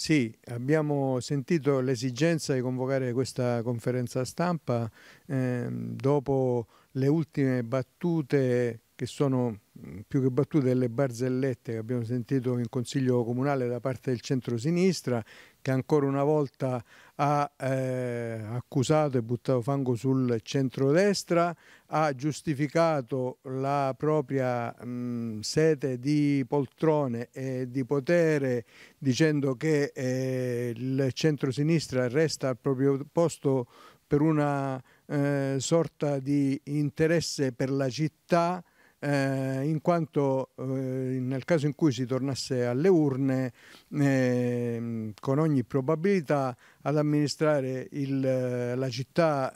Sì, abbiamo sentito l'esigenza di convocare questa conferenza stampa ehm, dopo le ultime battute che sono più che battute delle barzellette che abbiamo sentito in Consiglio Comunale da parte del centro-sinistra che ancora una volta ha eh, accusato e buttato fango sul centrodestra, ha giustificato la propria mh, sete di poltrone e di potere dicendo che eh, il centrosinistra resta al proprio posto per una eh, sorta di interesse per la città eh, in quanto eh, nel caso in cui si tornasse alle urne, eh, con ogni probabilità ad amministrare il, la città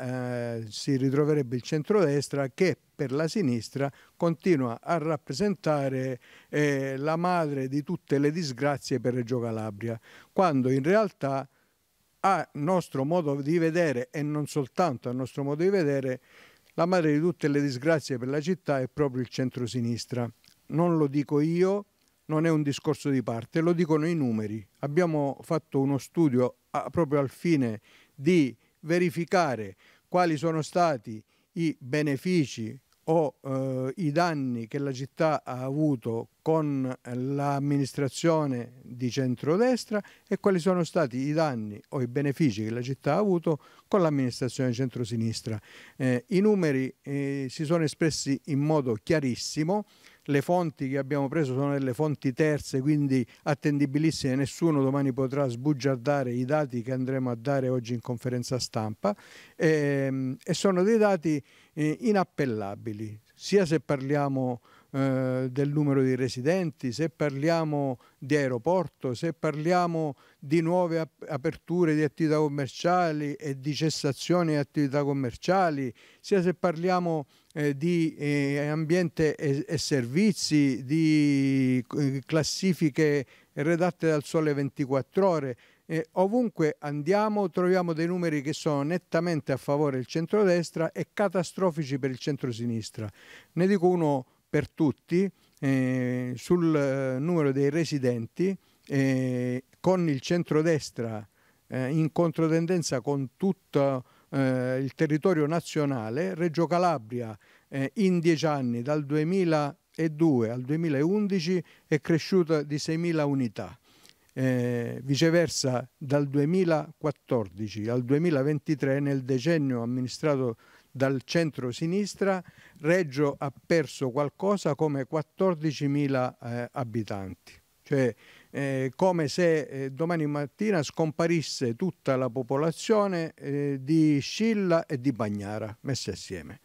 eh, si ritroverebbe il centrodestra che per la sinistra continua a rappresentare eh, la madre di tutte le disgrazie per Reggio Calabria, quando in realtà a nostro modo di vedere e non soltanto a nostro modo di vedere la madre di tutte le disgrazie per la città è proprio il centro-sinistra. Non lo dico io, non è un discorso di parte, lo dicono i numeri. Abbiamo fatto uno studio a, proprio al fine di verificare quali sono stati i benefici o eh, i danni che la città ha avuto con l'amministrazione di centrodestra e quali sono stati i danni o i benefici che la città ha avuto con l'amministrazione di centrosinistra. Eh, I numeri eh, si sono espressi in modo chiarissimo le fonti che abbiamo preso sono delle fonti terze, quindi attendibilissime, nessuno domani potrà sbugiardare i dati che andremo a dare oggi in conferenza stampa e, ehm, e sono dei dati eh, inappellabili, sia se parliamo eh, del numero di residenti, se parliamo di aeroporto, se parliamo di nuove aperture di attività commerciali e di cessazione di attività commerciali, sia se parliamo eh, di eh, ambiente e, e, servizi, di eh, classifiche redatte dal sole 24 ore. Eh, ovunque andiamo troviamo dei numeri che sono nettamente a favore del centrodestra e catastrofici per il centrosinistra. Ne dico uno per tutti eh, sul eh, numero dei residenti eh, con il centrodestra eh, in controtendenza con tutto eh, il territorio nazionale, Reggio Calabria eh, in dieci anni dal 2002 al 2011 è cresciuta di 6.000 unità eh, viceversa dal 2014 al 2023 nel decennio amministrato dal centro-sinistra Reggio ha perso qualcosa come 14.000 eh, abitanti, cioè eh, come se eh, domani mattina scomparisse tutta la popolazione eh, di Scilla e di Bagnara messe assieme.